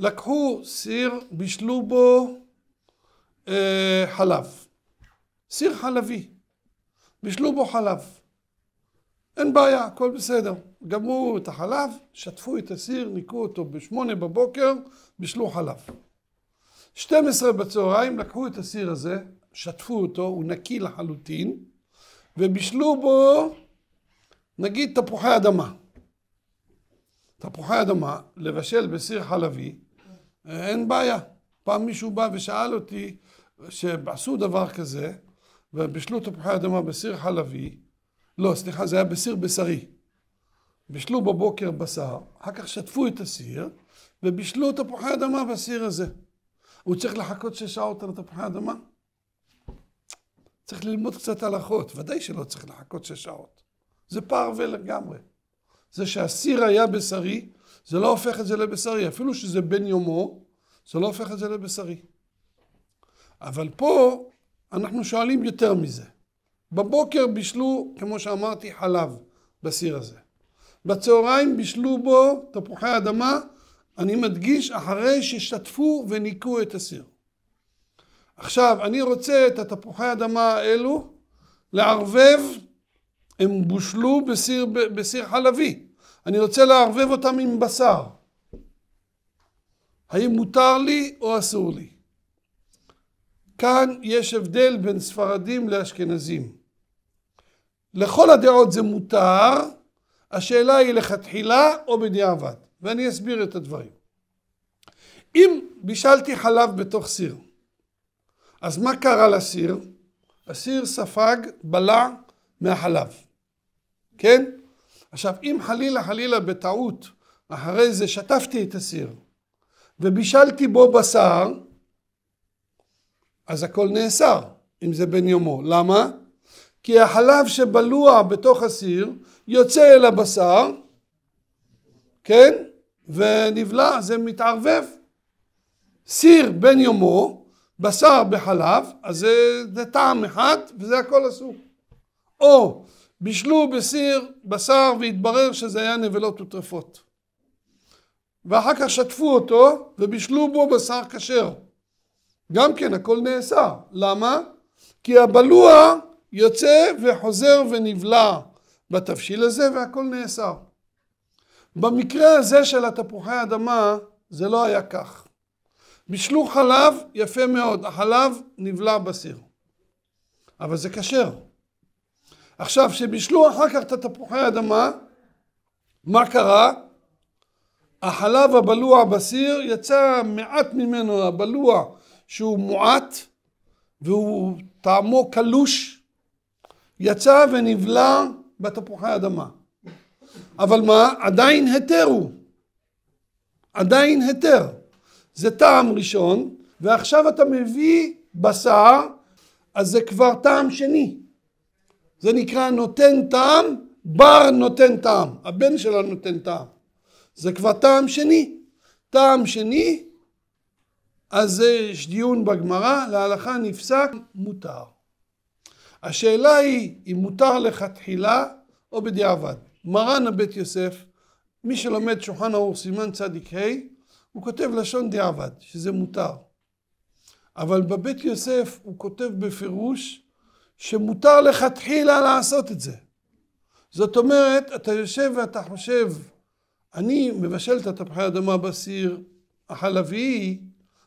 לקחו סיר, בישלו בו אה, חלב. סיר חלבי. בישלו בו חלב. אין בעיה, הכל בסדר. גמרו את החלב, שטפו את הסיר, ניקו אותו בשמונה בבוקר, בישלו חלב. 12 בצהריים לקחו את הסיר הזה, שטפו אותו, הוא נקי לחלוטין, ובישלו בו נגיד תפוחי אדמה. תפוחי אדמה, לבשל בסיר חלבי, אין בעיה. פעם מישהו בא ושאל אותי, שעשו דבר כזה, ובישלו תפוחי אדמה בסיר חלבי, לא, סליחה, זה היה בסיר בשרי. בישלו בבוקר בשר, אחר כך שטפו את הסיר, ובישלו תפוחי אדמה בסיר הזה. הוא צריך לחכות שש שעות על תפוחי אדמה? צריך ללמוד קצת הלכות, ודאי שלא צריך לחכות שש שעות. זה פער ולגמרי. זה שהסיר היה בשרי, זה לא הופך את זה לבשרי. אפילו שזה בן יומו, זה לא הופך את זה לבשרי. אבל פה אנחנו שואלים יותר מזה. בבוקר בישלו, כמו שאמרתי, חלב בסיר הזה. בצהריים בישלו בו תפוחי אדמה, אני מדגיש, אחרי ששטפו וניקו את הסיר. עכשיו, אני רוצה את התפוחי אדמה האלו לערבב, הם בושלו בסיר, בסיר חלבי. אני רוצה לערבב אותם עם בשר. האם מותר לי או אסור לי? כאן יש הבדל בין ספרדים לאשכנזים. לכל הדעות זה מותר, השאלה היא לכתחילה או בדיעבד, ואני אסביר את הדברים. אם בישלתי חלב בתוך סיר, אז מה קרה לסיר? הסיר ספג, בלע מהחלב, כן? עכשיו, אם חלילה חלילה בטעות, אחרי זה שטפתי את הסיר ובישלתי בו בשר, אז הכל נאסר, אם זה בן יומו. למה? כי החלב שבלוע בתוך הסיר יוצא אל הבשר, כן? ונבלע, זה מתערבב. סיר בן יומו, בשר בחלב, אז זה, זה טעם אחד וזה הכל אסור. או בישלו בסיר בשר והתברר שזה היה נבלות וטרפות. ואחר כך שטפו אותו ובישלו בו בשר כשר. גם כן הכל נעשה. למה? כי הבלוע יוצא וחוזר ונבלע בתבשיל הזה והכל נאסר. במקרה הזה של התפוחי האדמה זה לא היה כך. בישלו חלב יפה מאוד, החלב נבלע בסיר. אבל זה כשר. עכשיו, כשבישלו אחר כך את התפוחי האדמה, מה קרה? החלב הבלוע בסיר, יצא מעט ממנו הבלוע שהוא מועט והוא טעמו קלוש, יצא ונבלע בתפוחי האדמה. אבל מה? עדיין היתר הוא. עדיין היתר. זה טעם ראשון, ועכשיו אתה מביא בשר, אז זה כבר טעם שני. זה נקרא נותן טעם, בר נותן טעם, הבן שלה נותן טעם. זה כבר טעם שני. טעם שני, אז יש דיון בגמרא, להלכה נפסק, מותר. השאלה היא אם מותר לכתחילה או בדיעבד. מרן הבית יוסף, מי שלומד שולחן ערוך סימן צדיק ה', הוא כותב לשון דיעבד, שזה מותר. אבל בבית יוסף הוא כותב בפירוש שמותר לכתחילה לעשות את זה. זאת אומרת, אתה יושב ואתה חושב, אני מבשל את התפוחי האדמה בסיר החלבי,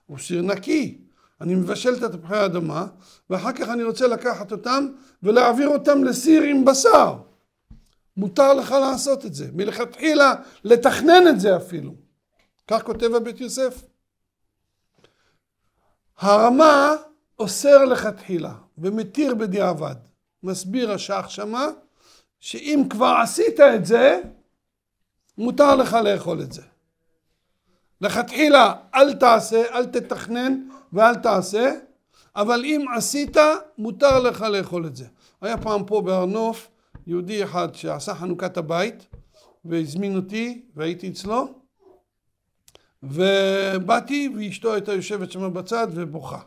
הוא סיר נקי. אני מבשל את התפוחי האדמה, ואחר כך אני רוצה לקחת אותם ולהעביר אותם לסיר עם בשר. מותר לך לעשות את זה, מלכתחילה לתכנן את זה אפילו. כך כותב הבית יוסף. הרמה אוסר לכתחילה ומתיר בדיעבד. מסביר השח שמה, שאם כבר עשית את זה, מותר לך לאכול את זה. לכתחילה אל תעשה, אל תתכנן ואל תעשה, אבל אם עשית, מותר לך לאכול את זה. היה פעם פה בהר נוף יהודי אחד שעשה חנוכת הבית והזמין אותי והייתי אצלו ובאתי ואשתו הייתה יושבת שם בצד ובוכה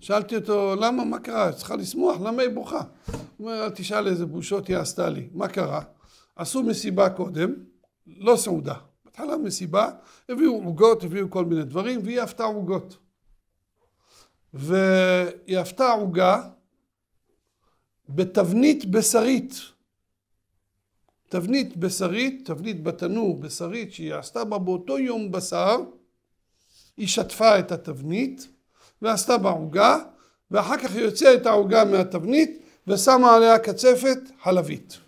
שאלתי אותו, למה, מה קרה? צריכה לשמוח, למה היא בוכה? הוא אומר, אל תשאל איזה בושות היא עשתה לי. מה קרה? עשו מסיבה קודם, לא סעודה. בהתחלה מסיבה, הביאו עוגות, הביאו כל מיני דברים, והיא עפתה עוגות. והיא עפתה עוגה בתבנית בשרית. תבנית בשרית, תבנית בתנור בשרית, שהיא עשתה בה באותו יום בשר, היא שטפה את התבנית, ועשתה בה עוגה, ואחר כך יוצא את העוגה מהתבנית ושמה עליה קצפת חלבית.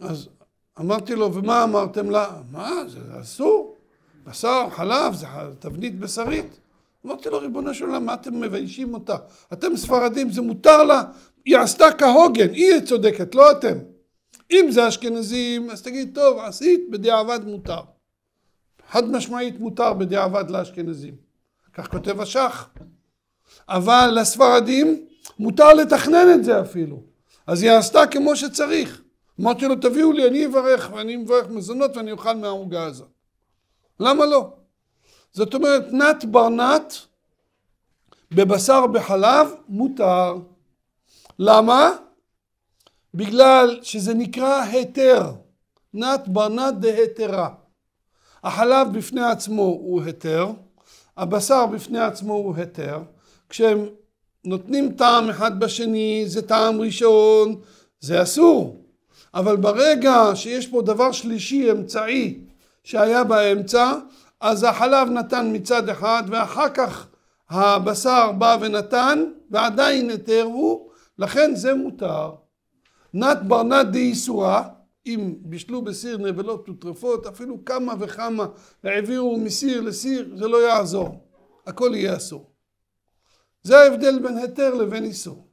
אז אמרתי לו, ומה אמרתם לה? מה, זה אסור, בשר, חלב, זה תבנית בשרית. אמרתי לו, ריבונו של עולם, מה אתם מביישים אותה? אתם ספרדים, זה מותר לה, היא עשתה כהוגן, היא צודקת, לא אתם. אם זה אשכנזים, אז תגיד, טוב, עשית, בדיעבד מותר. חד משמעית מותר בדיעבד לאשכנזים. כך כותב השח. אבל לספרדים מותר לתכנן את זה אפילו. אז היא עשתה כמו שצריך. אמרתי לו, תביאו לי, אני אברך, ואני מברך מזונות ואני אוכל מהעוגה הזאת. למה לא? זאת אומרת, נת ברנת בבשר בחלב מותר. למה? בגלל שזה נקרא היתר. נת ברנת דהיתרה. החלב בפני עצמו הוא היתר. הבשר בפני עצמו הוא היתר, כשהם נותנים טעם אחד בשני, זה טעם ראשון, זה אסור. אבל ברגע שיש פה דבר שלישי, אמצעי, שהיה באמצע, אז החלב נתן מצד אחד, ואחר כך הבשר בא ונתן, ועדיין היתר הוא, לכן זה מותר. נת ברנת דאיסורה, אם בישלו בסיר נבלות וטרפות, אפילו כמה וכמה העבירו מסיר לסיר, זה לא יעזור. הכל יהיה אסור. זה ההבדל בין היתר לבין איסור.